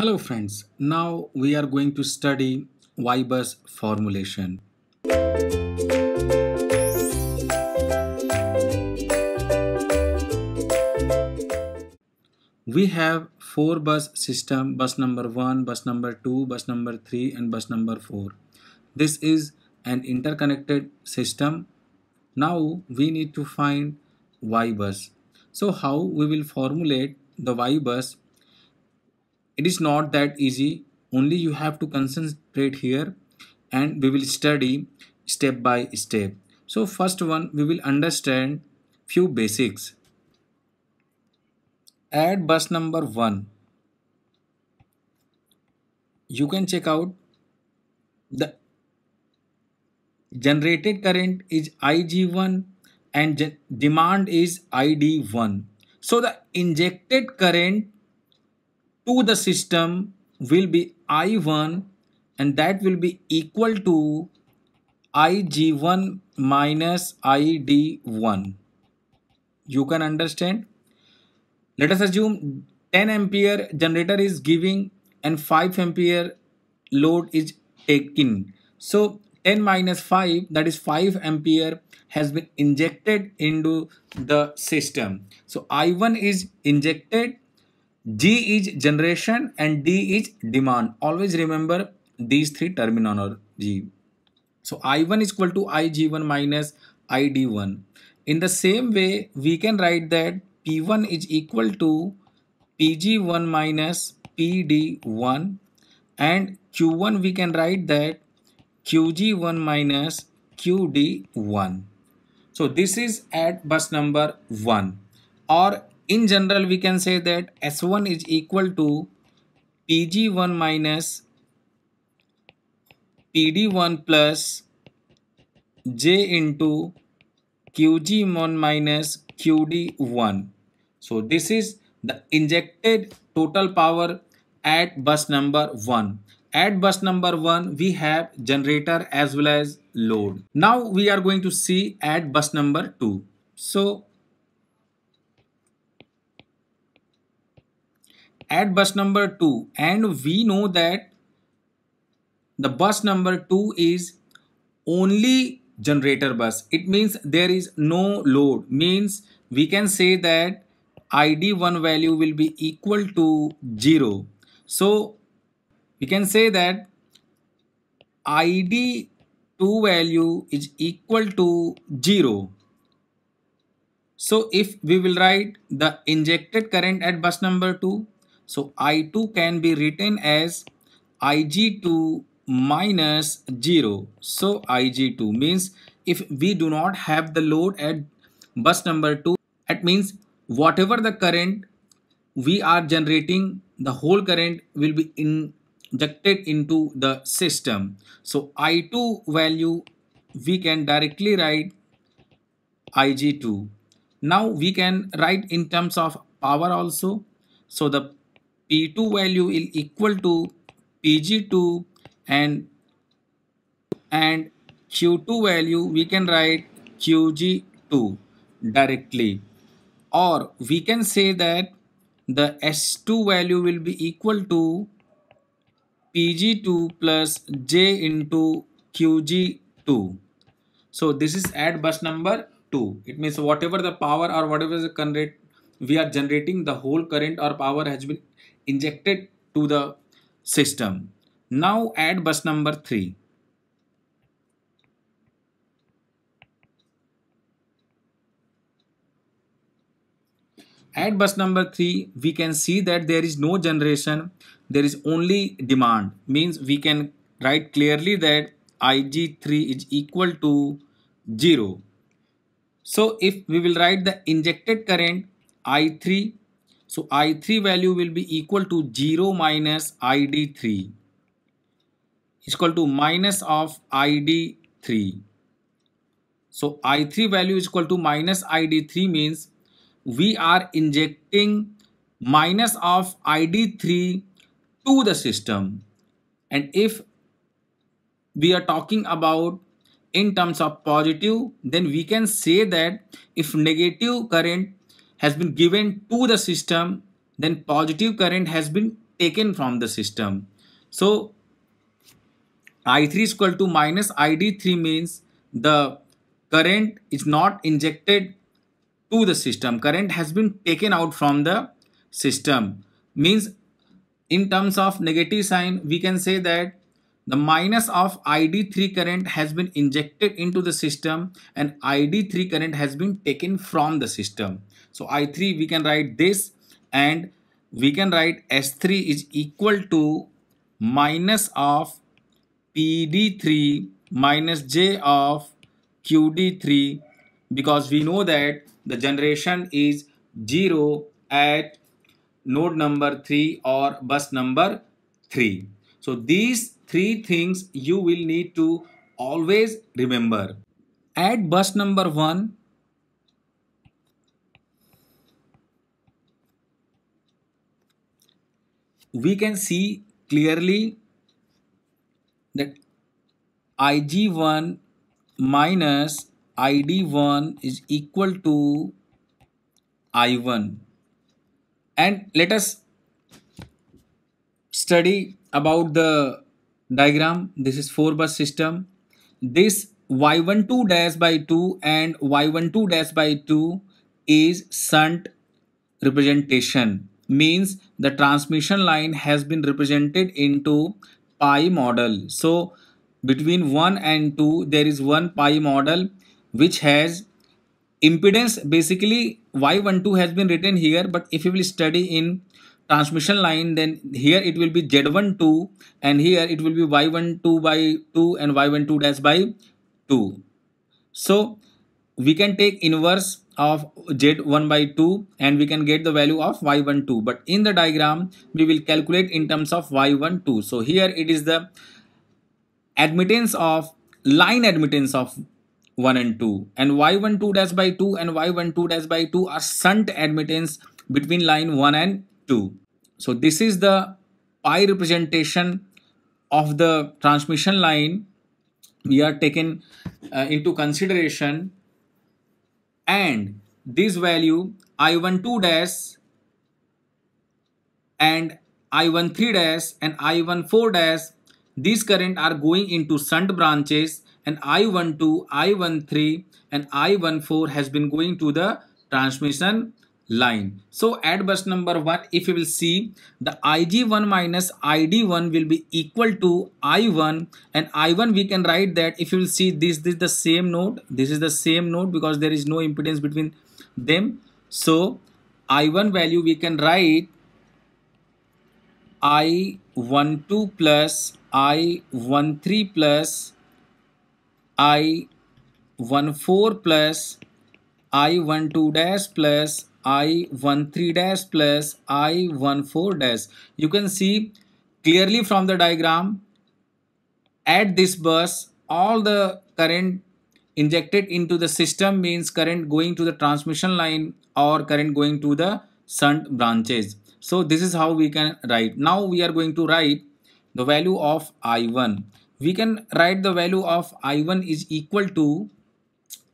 Hello friends, now we are going to study Y-bus formulation. We have four bus system, bus number 1, bus number 2, bus number 3 and bus number 4. This is an interconnected system. Now we need to find Y-bus. So how we will formulate the Y-bus it is not that easy only you have to concentrate here and we will study step by step so first one we will understand few basics add bus number 1 you can check out the generated current is ig1 and demand is id1 so the injected current to the system will be I1 and that will be equal to Ig1 minus Id1. You can understand. Let us assume 10 ampere generator is giving and 5 ampere load is taken. So 10 minus 5 that is 5 ampere has been injected into the system. So I1 is injected G is generation and D is demand. Always remember these three terminology. So I1 is equal to IG1 minus ID1. In the same way, we can write that P1 is equal to Pg1 minus PD1 and Q1 we can write that QG1 minus QD1. So this is at bus number 1 or in general we can say that s1 is equal to pg1 minus pd1 plus j into qg1 minus qd1 so this is the injected total power at bus number 1 at bus number 1 we have generator as well as load now we are going to see at bus number 2 so at bus number 2 and we know that the bus number 2 is only generator bus it means there is no load means we can say that id1 value will be equal to 0 so we can say that id2 value is equal to 0 so if we will write the injected current at bus number 2 so I2 can be written as Ig2 minus 0. So Ig2 means if we do not have the load at bus number 2, that means whatever the current we are generating, the whole current will be injected into the system. So I2 value we can directly write Ig2. Now we can write in terms of power also. So the P2 value is equal to Pg2 and and Q2 value we can write Qg2 directly or we can say that the S2 value will be equal to Pg2 plus J into Qg2. So this is at bus number 2. It means whatever the power or whatever the current we are generating the whole current or power has been injected to the system. Now add bus number 3. At bus number 3 we can see that there is no generation there is only demand means we can write clearly that IG3 is equal to 0. So if we will write the injected current I3 so I3 value will be equal to 0 minus ID3 is equal to minus of ID3. So I3 value is equal to minus ID3 means we are injecting minus of ID3 to the system. And if we are talking about in terms of positive, then we can say that if negative current has been given to the system, then positive current has been taken from the system. So I3 is equal to minus ID3 means the current is not injected to the system. Current has been taken out from the system. Means in terms of negative sign, we can say that the minus of ID3 current has been injected into the system and ID3 current has been taken from the system. So I3 we can write this and we can write S3 is equal to minus of PD3 minus J of QD3 because we know that the generation is 0 at node number 3 or bus number 3. So these three things you will need to always remember. At bus number 1, we can see clearly that IG1 minus ID1 is equal to I1 and let us study about the diagram. This is 4 bus system. This y12 dash by 2 and y12 dash by 2 is shunt representation means the transmission line has been represented into pi model. So between 1 and 2 there is one pi model which has impedance basically y12 has been written here but if you will study in transmission line then here it will be Z12 and here it will be Y12 by 2 and Y12 dash by 2. So we can take inverse of Z1 by 2 and we can get the value of Y12 but in the diagram we will calculate in terms of Y12. So here it is the admittance of line admittance of 1 and 2 and y12 dash by 2 and y12 dash by 2 are shunt admittance between line 1 and 2. So this is the pi representation of the transmission line we are taken uh, into consideration and this value I12 dash and I13 dash and I14 dash these current are going into shunt branches and I12, I13 and I14 has been going to the transmission line. So at bus number 1 if you will see the Ig1 minus Id1 will be equal to I1 and I1 we can write that if you will see this this the same node this is the same node because there is no impedance between them. So I1 value we can write I12 plus I13 plus I14 plus I12 dash plus I13 dash plus I14 dash. You can see clearly from the diagram at this bus all the current injected into the system means current going to the transmission line or current going to the shunt branches. So this is how we can write. Now we are going to write the value of I1. We can write the value of I1 is equal to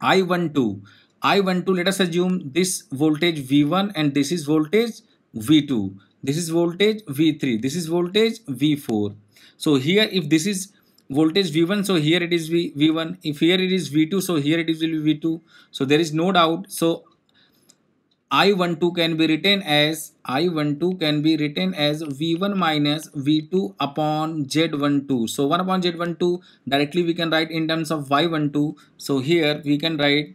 I12 I want to let us assume this voltage V1 and this is voltage V2. This is voltage V3. This is voltage V4. So here if this is voltage V1 so here it is v, V1. If here it is V2 so here it is V2. So there is no doubt. So I12 can be written as I12 can be written as V1 minus V2 upon Z12. So 1 upon Z12 directly we can write in terms of Y12. So here we can write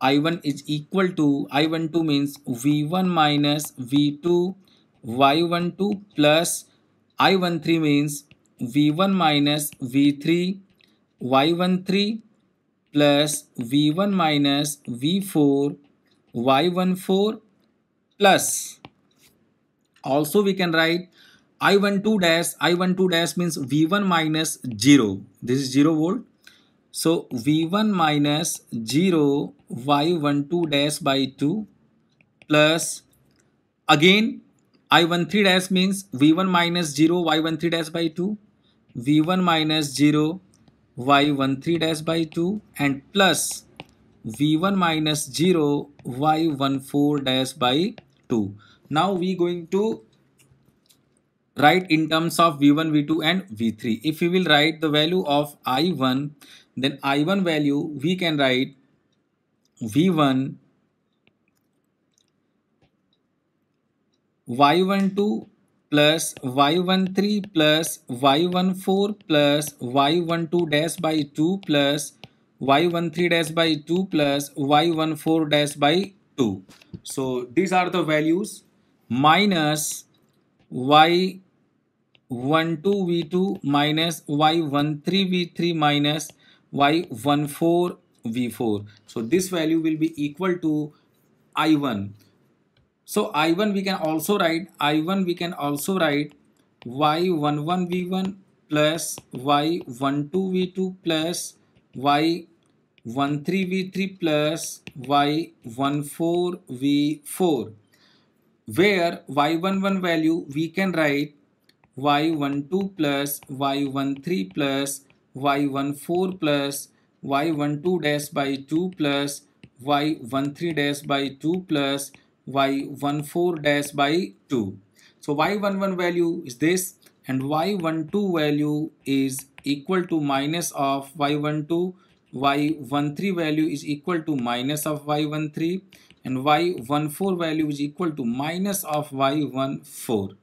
I1 is equal to I12 means V1 minus V2 Y12 plus I13 means V1 minus V3 Y13 plus V1 minus V4 Y14 plus also we can write I12 dash I12 dash means V1 minus 0 this is 0 volt so V1 minus 0 y12 dash by 2 plus again i13 dash means v1 minus 0 y13 dash by 2 v1 minus 0 y13 dash by 2 and plus v1 minus 0 y14 dash by 2 now we going to write in terms of v1 v2 and v3 if we will write the value of i1 then i1 value we can write V1 Y12 plus Y13 plus Y14 plus Y12 dash by 2 plus Y13 dash by 2 plus Y14 dash by 2. So these are the values minus Y12 V2 minus Y13 V3 minus Y14 V4. So this value will be equal to I1. So I1 we can also write, I1 we can also write Y11V1 plus Y12V2 plus Y13V3 plus Y14V4 where Y11 value we can write Y12 plus Y13 plus Y14 plus y12 dash by 2 plus y13 dash by 2 plus y14 dash by 2. So y11 value is this and y12 value is equal to minus of y12 y13 value is equal to minus of y13 and y14 value is equal to minus of y14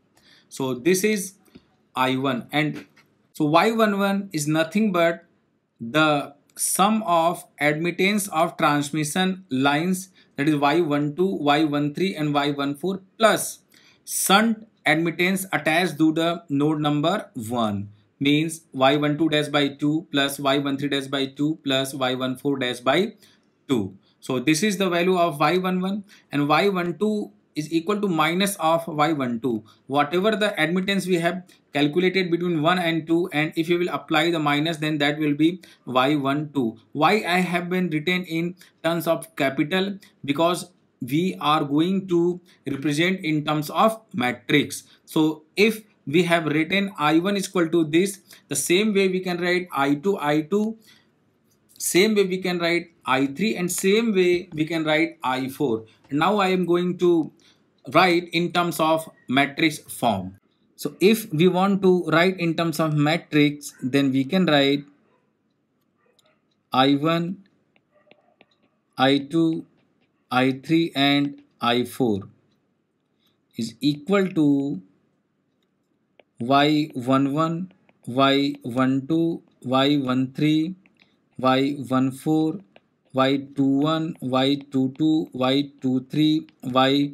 so this is i1 and so y11 is nothing but the sum of admittance of transmission lines that is Y12, Y13 and Y14 plus shunt admittance attached to the node number 1 means Y12 dash by 2 plus Y13 dash by 2 plus Y14 dash by 2. So this is the value of Y11 and Y12 is equal to minus of y12 whatever the admittance we have calculated between 1 and 2 and if you will apply the minus then that will be y12 why i have been written in terms of capital because we are going to represent in terms of matrix so if we have written i1 is equal to this the same way we can write i2 i2 same way we can write i3 and same way we can write i4 now i am going to write in terms of matrix form. So if we want to write in terms of matrix, then we can write I1, I2, I3 and I4 is equal to Y11, Y12, Y13, Y14, Y21, Y22, Y23, Y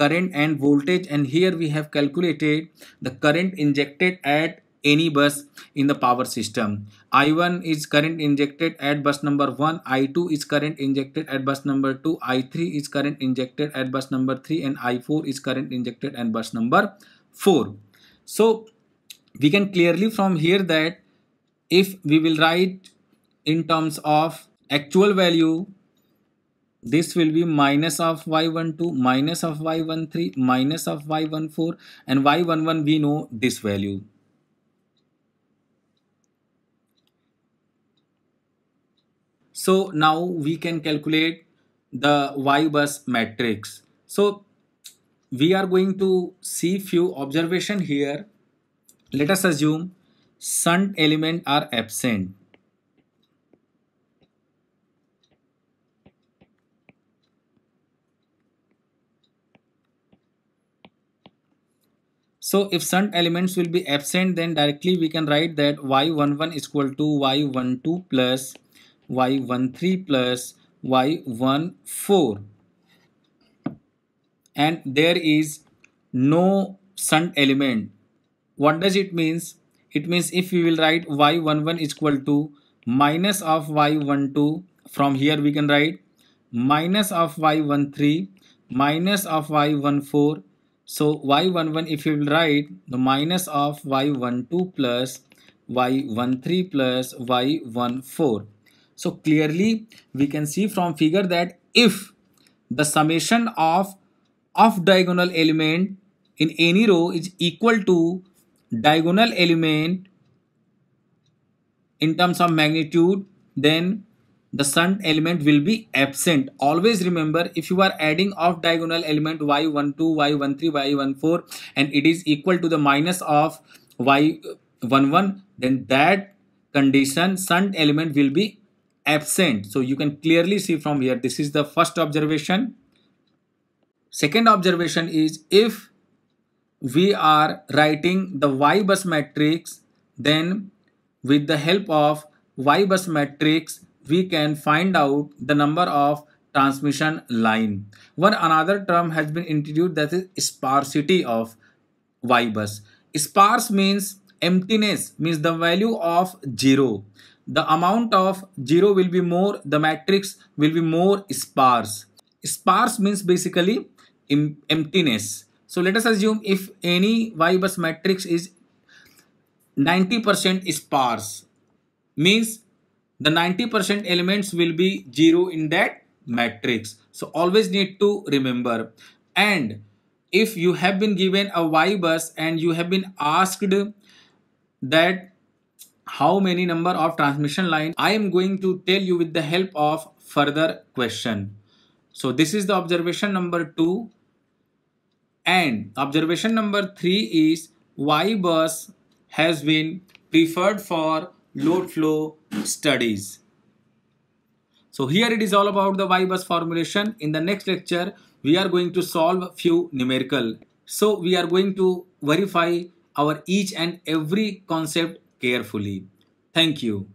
current and voltage and here we have calculated the current injected at any bus in the power system. I1 is current injected at bus number 1, I2 is current injected at bus number 2, I3 is current injected at bus number 3 and I4 is current injected at bus number 4. So we can clearly from here that if we will write in terms of actual value this will be minus of y12 minus of y13 minus of y14 and y11 we know this value so now we can calculate the y bus matrix so we are going to see few observation here let us assume shunt element are absent So if shunt elements will be absent, then directly we can write that y11 is equal to y12 plus y13 plus y14. And there is no shunt element. What does it means? It means if we will write y11 is equal to minus of y12 from here we can write minus of y13 minus of y14 so y11 if you write the minus of y12 plus y13 plus y14. So clearly we can see from figure that if the summation of off diagonal element in any row is equal to diagonal element in terms of magnitude then the sun element will be absent. Always remember if you are adding off diagonal element y12, y13, y14 and it is equal to the minus of y11 then that condition sun element will be absent. So you can clearly see from here this is the first observation. Second observation is if we are writing the y bus matrix then with the help of y bus matrix we can find out the number of transmission line. One another term has been introduced that is sparsity of Y-bus. Sparse means emptiness, means the value of zero. The amount of zero will be more, the matrix will be more sparse. Sparse means basically emptiness. So let us assume if any Y-bus matrix is 90% sparse, means the 90% elements will be 0 in that matrix. So always need to remember. And if you have been given a Y bus and you have been asked that how many number of transmission line I am going to tell you with the help of further question. So this is the observation number 2 and observation number 3 is Y bus has been preferred for load flow studies. So here it is all about the Y-bus formulation. In the next lecture, we are going to solve few numerical. So we are going to verify our each and every concept carefully. Thank you.